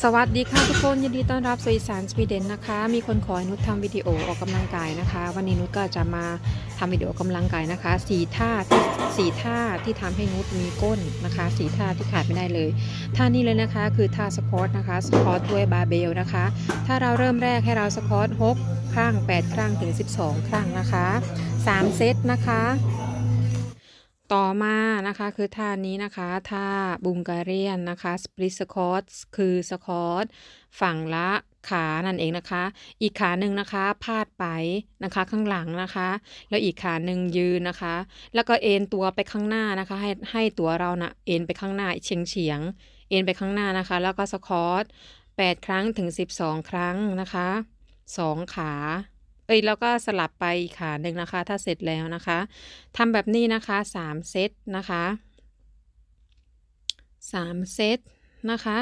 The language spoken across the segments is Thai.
สวัสดีค่ะทุกคนยินดีต้อนรับสวีสานสวีเดนนะคะมีคนขอให้นุชทำวิดีโอออกกำลังกายนะคะวันนี้นุชก็จะมาทำวิดีโอกำลังกายนะคะสีท่าสีท่าที่ทำให้นุชมีก้นนะคะสีท่าที่ขาดไม่ได้เลยท่านี้เลยนะคะคือท่าสควอตนะคะสควอตด้วยบาร์เบลนะคะถ้าเราเริ่มแรกให้เราสควอตกครั้ง8 ครั้งถึง 12 ครั้งนะคะ3เซตนะคะต่อมานะคะคือท่านี้นะคะท่าบุงการเรียนนะคะสปริสคอตคือสคอตฝั่งละขา นั่นเองนะคะ อีกขาหนึ่งนะคะพาดไปนะคะข้างหลังนะคะ แล้วอีกขาหนึ่งยืนนะคะแล้วก็เอ็นตัวไปข้างหน้านะคะให้ให้ตัวเรานะ่ะเอ็นไปข้างหน้าเฉียงเฉียงเอ็นไปข้างหน้านะคะ แล้วก็สคอต8ครั้งถึง 12 ครั้งนะคะ 2 ขาเอ้ยแล้วก็สลับไปขาหนึ่งนะคะ ถ้าเสร็จแล้วนะคะทำแบบนี้นะคะสามเซตนะคะสามเซตนะคะ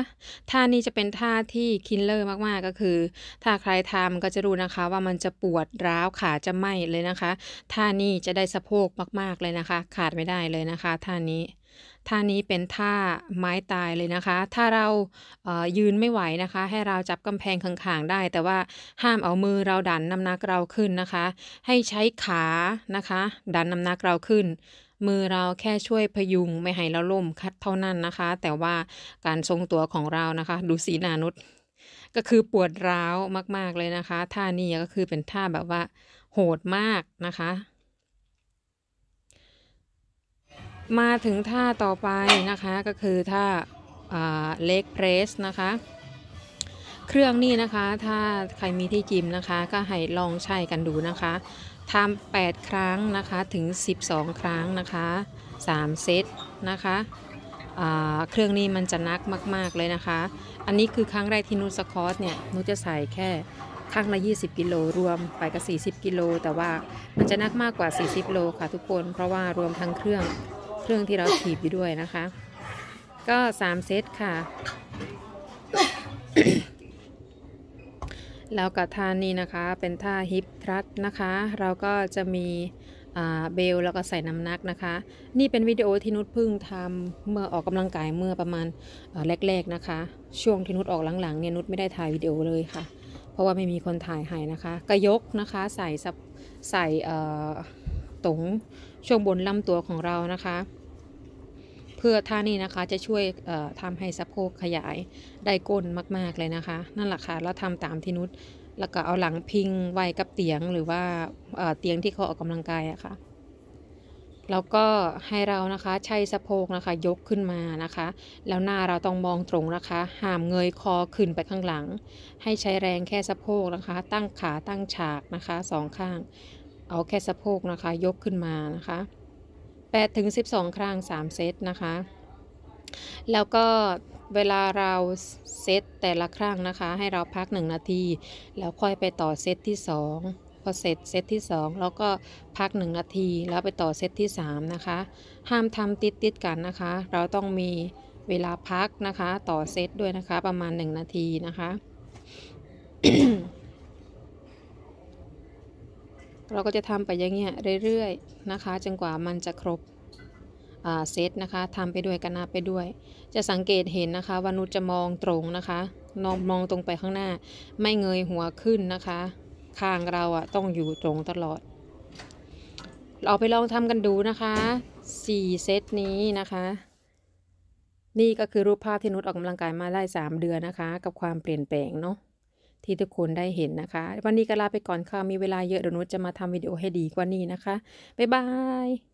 ท่านี้จะเป็นท่าที่คินเลอร์มากๆก็คือ ถ้าใครทำก็จะรู้นะคะ ว่ามันจะปวดร้าวขาจะไหมเลยนะคะ ท่านี้จะได้สะโพกมากๆเลยนะคะ ขาดไม่ได้เลยนะคะ ท่านี้ท่านี้เป็นท่าไม้ตายเลยนะคะ ถ้าเรายืนไม่ไหวนะคะ ให้เราจับกำแพงข้าง ๆ ได้ แต่ว่าห้ามเอามือเราดันน้ำหนักเราขึ้นนะคะ ให้ใช้ขานะคะ ดันน้ำหนักเราขึ้น มือเราแค่ช่วยพยุง ไม่ให้เราล่มคัดเท่านั้นนะคะ แต่ว่าการทรงตัวของเรานะคะ ดูสีนานุษย์ก็คือปวดร้าวมากๆเลยนะคะ ท่านี้ก็คือเป็นท่าแบบว่าโหดมากนะคะมาถึงท่าต่อไปนะคะก็คือท่าเล็กเพรสนะคะเครื่องนี้นะคะถ้าใครมีที่จิมนะคะก็ให้ลองใช้กันดูนะคะทำ8ครั้งนะคะถึง 12 ครั้งนะคะ3เซตนะคะเครื่องนี้มันจะนักมากๆเลยนะคะ อันนี้คือครั้งแรกที่นุสคอสเนี่ยนุจะใส่แค่ครั้งละ20กิโลรวมไปกับ40กิโลแต่ว่ามันจะนักมากกว่า 40 โลค่ะทุกคน เพราะว่ารวมทั้งเครื่องเครื่องที่เราถีบอยู่ด้วยนะคะ ก็สามเซตค่ะแล้วกับท่านี้นะคะ เป็นท่าฮิปทรัสนะคะ เราก็จะมีเบลแล้วก็ใส่น้ำนักนะคะ นี่เป็นวิดีโอที่นุชพึ่งทำเมื่อออกกำลังกายเมื่อประมาณแรกๆนะคะ ช่วงที่นุชออกหลังๆเนี่ยนุชไม่ได้ถ่ายวิดีโอเลยค่ะ เพราะว่าไม่มีคนถ่ายให้นะคะกะยกนะคะใส่ใส่ตรงช่วงบนลำตัวของเรานะคะเพื่อท่านี้นะคะจะช่วยทำให้สะโพกขยายได้ก้นมากๆเลยนะคะ นั่นแหละค่ะเราทำตามที่นุชแล้วก็ เอาหลังพิงไว้กับเตียงหรือว่าเตียงที่เขาออกกำลังกายอะคะ่ะแล้วก็ให้เรานะคะใช้สะโพกนะคะ ยกขึ้นมานะคะ แล้วหน้าเราต้องมองตรงนะคะห้ามเงยคอขึ้นไปข้างหลัง ให้ใช้แรงแค่สะโพกนะคะ ตั้งขาตั้งฉากนะคะสองข้าง เอาแค่สะโพกนะคะ ยกขึ้นมานะคะ8ถึง12 ครั้ง3 เซตนะคะ แล้วก็เวลาเราเซตแต่ละครั้งนะคะ ให้เราพัก 1 นาที แล้วค่อยไปต่อเซตที่ 2 พอเสร็จเซตที่ 2 แล้วก็พัก 1 นาที แล้วไปต่อเซตที่3นะคะห้ามทำติดติดกันนะคะ เราต้องมีเวลาพักนะคะต่อเซตด้วยนะคะประมาณ 1 นาทีนะคะเราก็จะทำไปอย่างเงี้ยเรื่อย ๆนะคะจนกว่ามันจะครบเซตนะคะทำไปด้วยกันนาไปด้วย จะสังเกตเห็นนะคะวานุจะมองตรงนะคะนองมองตรงไปข้างหน้า ไม่เงยหัวขึ้นนะคะคางเราอะต้องอยู่ตรงตลอด เราไปลองทำกันดูนะคะ 4 เซตนี้นะคะ นี่ก็คือรูปภาพที่นุชออกกำลังกายมาได้3เดือนนะคะ กับความเปลี่ยนแปลงเนาะที่ทุกคนได้เห็นนะคะ วันนี้ก็ลาไปก่อนค่ะมีเวลาเยอะเดี๋ยวนุชจะมาทำวิดีโอให้ดีกว่านี้นะคะ บ๊ายบาย